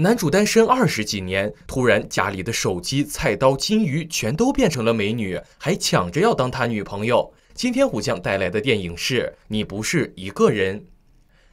男主单身二十几年，突然家里的手机、菜刀、金鱼全都变成了美女，还抢着要当他女朋友。今天虎将带来的电影是你不是一个人。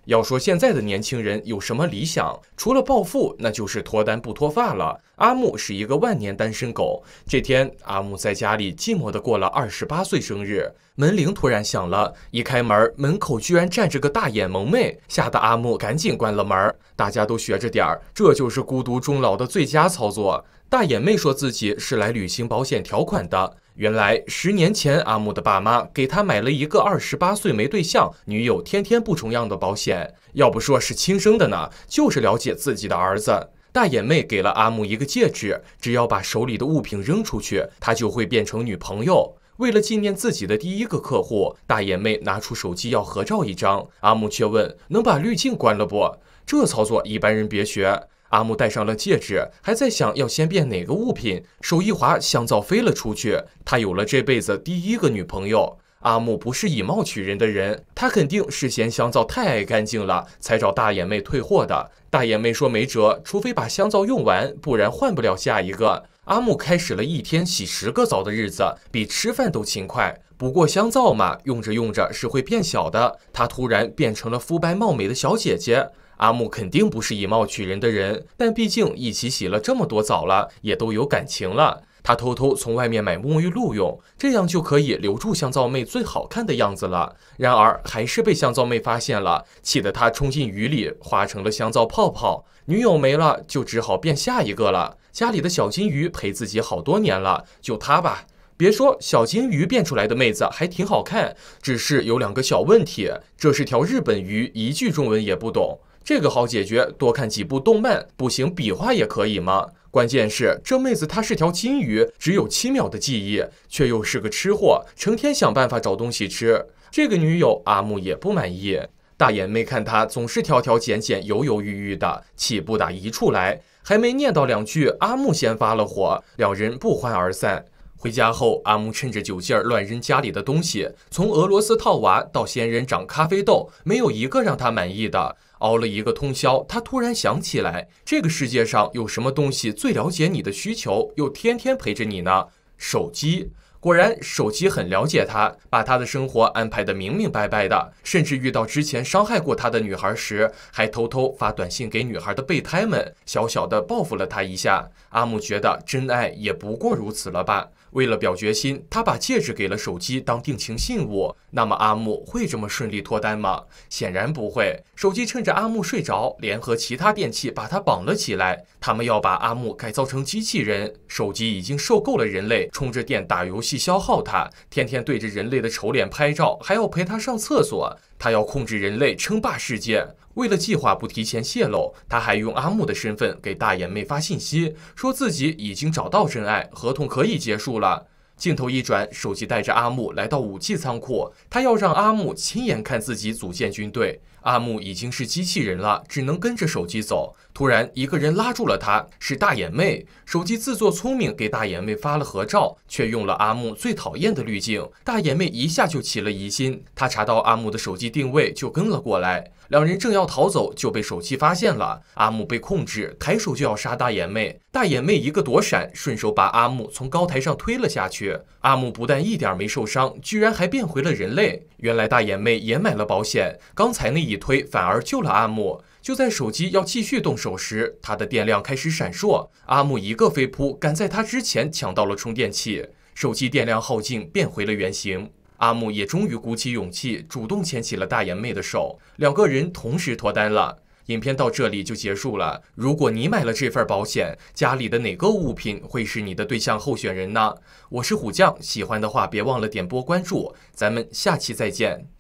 要说现在的年轻人有什么理想，除了暴富，那就是脱单不脱发了。阿木是一个万年单身狗。这天，阿木在家里寂寞地过了二十八岁生日，门铃突然响了，一开门，门口居然站着个大眼萌妹，吓得阿木赶紧关了门。大家都学着点儿，这就是孤独终老的最佳操作。大眼妹说自己是来履行保险条款的。原来十年前，阿木的爸妈给他买了一个二十八岁没对象、女友天天不重样的保险。要不说是亲生的呢，就是了解自己的儿子。大眼妹给了阿木一个戒指，只要把手里的物品扔出去，他就会变成女朋友。为了纪念自己的第一个客户，大眼妹拿出手机要合照一张，阿木却问：“能把滤镜关了不？”这操作一般人别学。阿木戴上了戒指，还在想要先变哪个物品，手一滑，香皂飞了出去。他有了这辈子第一个女朋友。阿木不是以貌取人的人，他肯定是嫌香皂太爱干净了，才找大眼妹退货的。大眼妹说没辙，除非把香皂用完，不然换不了下一个。阿木开始了一天洗十个澡的日子，比吃饭都勤快。不过香皂嘛，用着用着是会变小的。他突然变成了肤白貌美的小姐姐。阿木肯定不是以貌取人的人，但毕竟一起洗了这么多澡了，也都有感情了。他偷偷从外面买沐浴露用，这样就可以留住香皂妹最好看的样子了。然而还是被香皂妹发现了，气得他冲进雨里，化成了香皂泡泡。女友没了，就只好变下一个了。家里的小金鱼陪自己好多年了，就它吧。别说小金鱼变出来的妹子还挺好看，只是有两个小问题。这是条日本鱼，一句中文也不懂。这个好解决，多看几部动漫不行，比划也可以吗？关键是这妹子她是条金鱼，只有七秒的记忆，却又是个吃货，成天想办法找东西吃。这个女友阿木也不满意，大眼妹看她总是挑挑拣拣、犹犹豫豫的，气不打一处来。还没念叨两句，阿木先发了火，两人不欢而散。回家后，阿木趁着酒劲儿乱扔家里的东西，从俄罗斯套娃到仙人掌、咖啡豆，没有一个让他满意的。熬了一个通宵，他突然想起来，这个世界上有什么东西最了解你的需求，又天天陪着你呢？手机。果然，手机很了解他，把他的生活安排的明明白白的。甚至遇到之前伤害过他的女孩时，还偷偷发短信给女孩的备胎们，小小的报复了他一下。阿木觉得，真爱也不过如此了吧。为了表决心，他把戒指给了手机当定情信物。那么阿木会这么顺利脱单吗？显然不会。手机趁着阿木睡着，联合其他电器把他绑了起来。他们要把阿木改造成机器人。手机已经受够了人类充着电打游戏消耗他，天天对着人类的丑脸拍照，还要陪他上厕所。他要控制人类称霸世界。为了计划不提前泄露，他还用阿木的身份给大眼妹发信息，说自己已经找到真爱，合同可以结束了。镜头一转，手机带着阿木来到武器仓库，他要让阿木亲眼看自己组建军队。阿木已经是机器人了，只能跟着手机走。突然，一个人拉住了他，是大眼妹。手机自作聪明给大眼妹发了合照，却用了阿木最讨厌的滤镜。大眼妹一下就起了疑心，她查到阿木的手机定位，就跟了过来。两人正要逃走，就被手机发现了。阿木被控制，抬手就要杀大眼妹，大眼妹一个躲闪，顺手把阿木从高台上推了下去。阿木不但一点没受伤，居然还变回了人类。原来大眼妹也买了保险，刚才那一推反而救了阿木。就在手机要继续动手时，它的电量开始闪烁。阿木一个飞扑，赶在他之前抢到了充电器，手机电量耗尽，变回了原形。阿木也终于鼓起勇气，主动牵起了大眼妹的手，两个人同时脱单了。影片到这里就结束了。如果你买了这份保险，家里的哪个物品会是你的对象候选人呢？我是虎将，喜欢的话别忘了点波关注，咱们下期再见。